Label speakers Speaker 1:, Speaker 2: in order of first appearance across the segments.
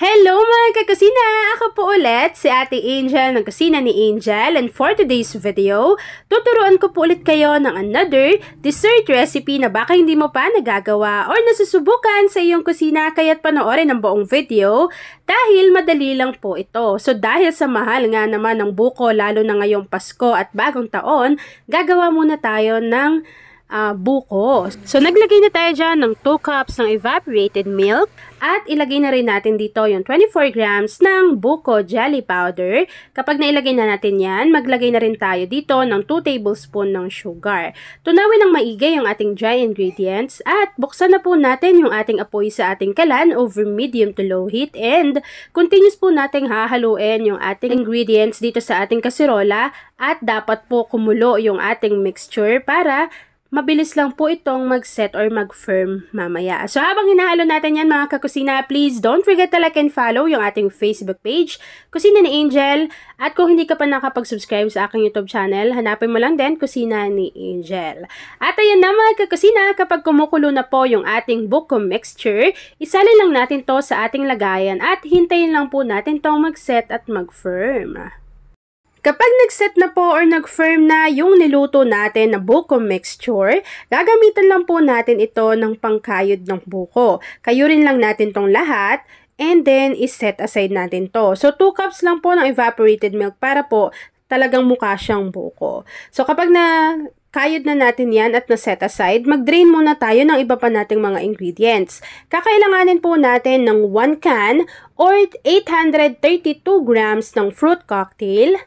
Speaker 1: Hello mga kakusina! Ako po ulit si Ate Angel ng Kusina ni Angel and for today's video, tuturuan ko po ulit kayo ng another dessert recipe na baka hindi mo pa nagagawa or nasusubukan sa iyong kusina kaya't panoorin ang buong video dahil madali lang po ito. So dahil sa mahal nga naman ng buko lalo na ngayong Pasko at bagong taon, gagawa muna tayo ng uh, buko. So, naglagay na tayo dyan ng 2 cups ng evaporated milk at ilagay na rin natin dito yung 24 grams ng buko jelly powder. Kapag nailagay na natin yan, maglagay na rin tayo dito ng 2 tablespoon ng sugar. Tunawin ng maigi yung ating dry ingredients at buksan na po natin yung ating apoy sa ating kalan over medium to low heat and continuous po nating hahaluin yung ating ingredients dito sa ating kasirola at dapat po kumulo yung ating mixture para Mabilis lang po itong mag-set or mag-firm mamaya. So habang hinahalo natin yan mga kakusina, please don't forget to like and follow yung ating Facebook page, Kusina ni Angel. At kung hindi ka pa nakapag-subscribe sa aking YouTube channel, hanapin mo lang din Kusina ni Angel. At ayan na mga kakusina, kapag kumukulo na po yung ating buko mixture, isali lang natin to sa ating lagayan at hintayin lang po natin tong mag-set at mag-firm. Kapag nag-set na po or nag-firm na yung niluto natin na buko mixture, gagamitan lang po natin ito ng pangkayod ng buko. Kayurin lang natin tong lahat and then is-set aside natin to. So 2 cups lang po ng evaporated milk para po talagang mukha siyang buko. So kapag na kayod na natin yan at na-set aside, mag-drain muna tayo ng iba pa nating mga ingredients. Kakailanganin po natin ng 1 can or 832 grams ng fruit cocktail,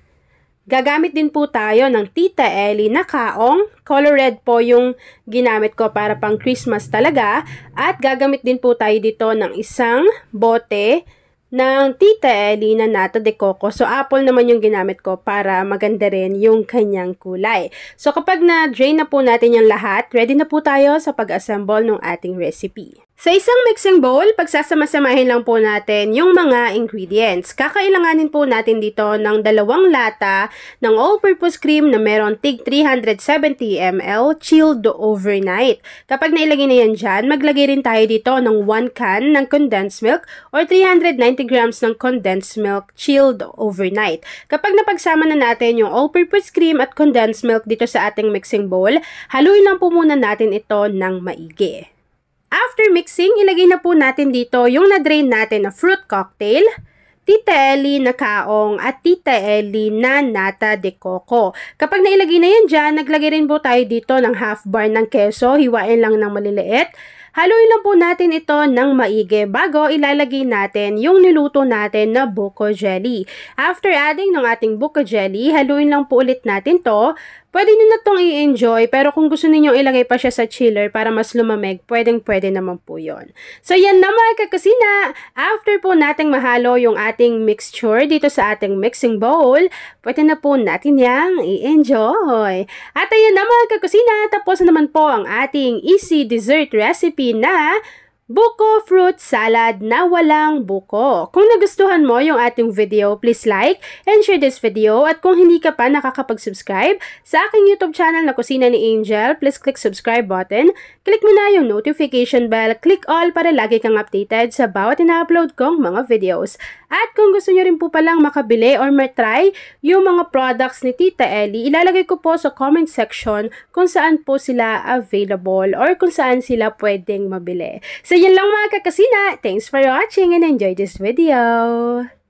Speaker 1: Gagamit din po tayo ng Tita Ellie na kaong. Color red po yung ginamit ko para pang Christmas talaga. At gagamit din po tayo dito ng isang bote ng Tita Ellie na nata de coco. So apple naman yung ginamit ko para maganda rin yung kanyang kulay. So kapag na-drain na po natin yung lahat, ready na po tayo sa pag-assemble ng ating recipe. Sa isang mixing bowl, pagsasama lang po natin yung mga ingredients. Kakailanganin po natin dito ng dalawang lata ng all-purpose cream na meron tig 370 ml chilled overnight. Kapag nailagay na yan dyan, maglagay rin tayo dito ng 1 can ng condensed milk or 390 grams ng condensed milk chilled overnight. Kapag napagsama na natin yung all-purpose cream at condensed milk dito sa ating mixing bowl, haluin lang po muna natin ito ng maigi. After mixing, ilagay na po natin dito yung na-drain natin na fruit cocktail, titaeli na kaong at titaeli na nata de coco. Kapag nailagay na yan dyan, naglagay rin po tayo dito ng half bar ng keso, hiwain lang ng maliliit. Haluin lang po natin ito ng maigi bago ilalagay natin yung niluto natin na buko jelly. After adding ng ating buko jelly, haluin lang po ulit natin to Pwede nyo na itong i-enjoy, pero kung gusto ninyong ilagay pa siya sa chiller para mas lumamig, pwedeng-pwede naman po yon. So, yan na mga kakusina! After po nating mahalo yung ating mixture dito sa ating mixing bowl, pwede na po natin yang i-enjoy. At ayan na mga kakusina, tapos naman po ang ating easy dessert recipe na buko fruit salad na walang buko. Kung nagustuhan mo yung ating video, please like and share this video. At kung hindi ka pa nakakapag-subscribe sa aking YouTube channel na Kusina ni Angel, please click subscribe button. Click mo na yung notification bell. Click all para lagi kang updated sa bawat ina-upload kong mga videos. At kung gusto nyo rin po palang makabili or matry yung mga products ni Tita Ellie, ilalagay ko po sa comment section kung saan po sila available or kung saan sila pwedeng mabili. So yan lang mga kakasina. Thanks for watching and enjoy this video.